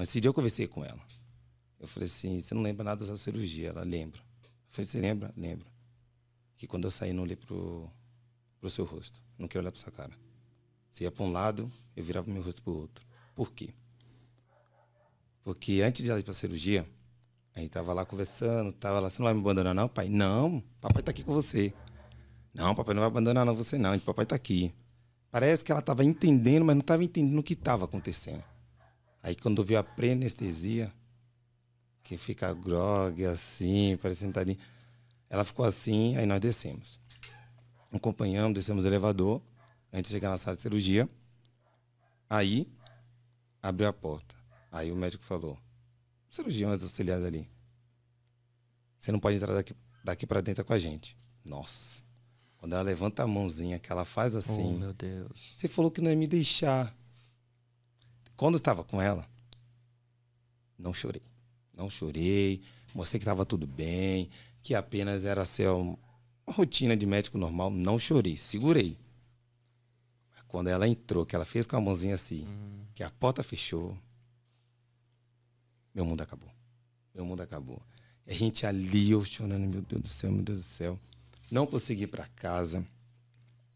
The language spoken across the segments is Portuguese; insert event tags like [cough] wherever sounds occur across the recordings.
esse dia eu conversei com ela. Eu falei assim, você não lembra nada dessa cirurgia? Ela lembra. Eu falei, você lembra? Lembro. Que quando eu saí, não olhei pro, pro seu rosto. Não queria olhar pra sua cara. Você ia para um lado, eu virava meu rosto pro outro. Por quê? Porque antes de ela ir pra cirurgia, a gente tava lá conversando, tava lá, você não vai me abandonar não, pai? Não, papai tá aqui com você. Não, papai não vai abandonar não, você não, papai tá aqui. Parece que ela estava entendendo, mas não estava entendendo o que estava acontecendo. Aí quando viu a pré-anestesia, que fica grogue assim, parecendo ali, ela ficou assim, aí nós descemos. Acompanhamos, descemos o elevador, antes de chegar na sala de cirurgia. Aí, abriu a porta. Aí o médico falou, "Cirurgião auxiliares ali, você não pode entrar daqui, daqui para dentro com a gente. Nossa. Quando ela levanta a mãozinha, que ela faz assim. Oh, meu Deus. Você falou que não ia me deixar. Quando eu estava com ela, não chorei. Não chorei, mostrei que estava tudo bem, que apenas era ser uma rotina de médico normal. Não chorei, segurei. Mas quando ela entrou, que ela fez com a mãozinha assim, uhum. que a porta fechou, meu mundo acabou. Meu mundo acabou. A gente ali, eu chorando, meu Deus do céu, meu Deus do céu. Não consegui ir para casa.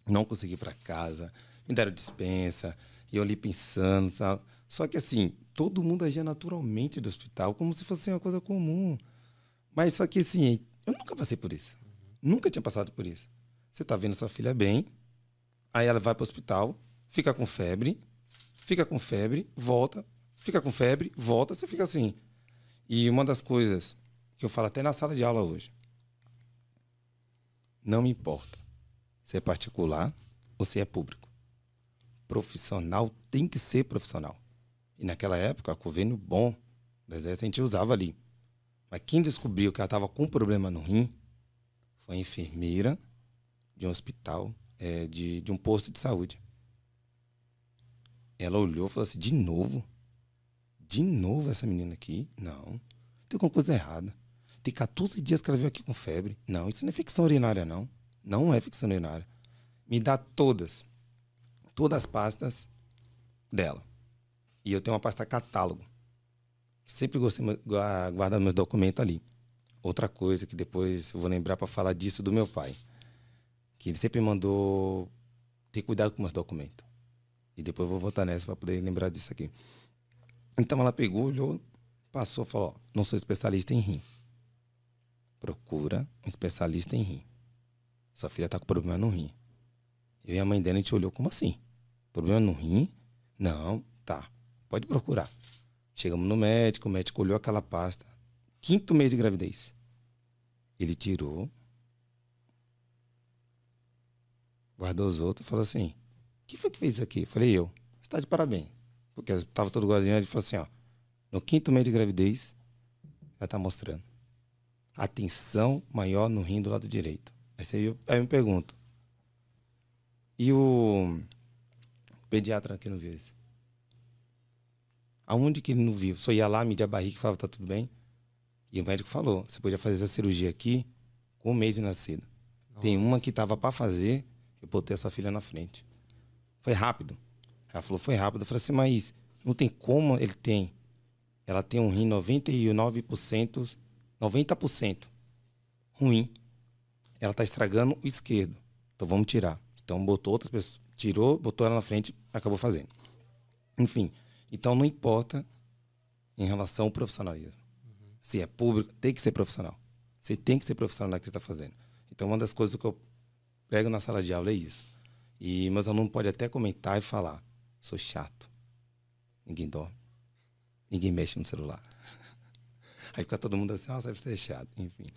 Não consegui ir para casa. Me deram dispensa. E eu ali pensando, sabe? Só que assim, todo mundo agia naturalmente do hospital, como se fosse uma coisa comum. Mas só que assim, eu nunca passei por isso. Uhum. Nunca tinha passado por isso. Você tá vendo sua filha bem, aí ela vai para o hospital, fica com febre, fica com febre, volta, fica com febre, volta, você fica assim. E uma das coisas que eu falo até na sala de aula hoje, não me importa se é particular ou se é público. Profissional tem que ser profissional. E naquela época, o convênio bom do exército a gente usava ali. Mas quem descobriu que ela estava com um problema no rim foi a enfermeira de um hospital, é, de, de um posto de saúde. Ela olhou e falou assim: de novo? De novo essa menina aqui? Não. Tem alguma coisa errada. Tem 14 dias que ela veio aqui com febre. Não, isso não é ficção urinária, não. Não é ficção urinária. Me dá todas. Todas as pastas dela. E eu tenho uma pasta catálogo. Sempre gostei guardar meus documentos ali. Outra coisa que depois eu vou lembrar para falar disso do meu pai, que ele sempre mandou ter cuidado com meus documentos. E depois eu vou voltar nessa para poder lembrar disso aqui. Então ela pegou, olhou, passou, falou: ó, "Não sou especialista em rim. Procura um especialista em rim. Sua filha está com problema no rim." Eu e a mãe dela a gente olhou: "Como assim? Problema no rim? Não, tá. Pode procurar. Chegamos no médico, o médico olhou aquela pasta. Quinto mês de gravidez. Ele tirou. Guardou os outros e falou assim: Quem foi que fez isso aqui? Falei eu. Está de parabéns. Porque estava todo guardinho. Ele falou assim: ó, No quinto mês de gravidez, ela está mostrando. Atenção maior no rim do lado direito. Aí eu, aí eu me pergunto: E o, o pediatra que não viu isso? Aonde que ele não viu? Só ia lá, media a barriga e falava, tá tudo bem? E o médico falou, você podia fazer essa cirurgia aqui com um mês de nascer". Nossa. Tem uma que tava para fazer, eu botei a sua filha na frente. Foi rápido. Ela falou, foi rápido. Eu falei assim, mas não tem como ele tem. Ela tem um rim 99%, 90% ruim. Ela tá estragando o esquerdo. Então vamos tirar. Então botou outras pessoas, tirou, botou ela na frente, acabou fazendo. Enfim, então não importa em relação ao profissionalismo. Uhum. Se é público, tem que ser profissional. Você tem que ser profissional naquilo que está fazendo. Então uma das coisas que eu prego na sala de aula é isso. E meus alunos podem até comentar e falar: sou chato. Ninguém dorme. Ninguém mexe no celular. [laughs] Aí fica todo mundo assim, nossa, deve ser chato, enfim.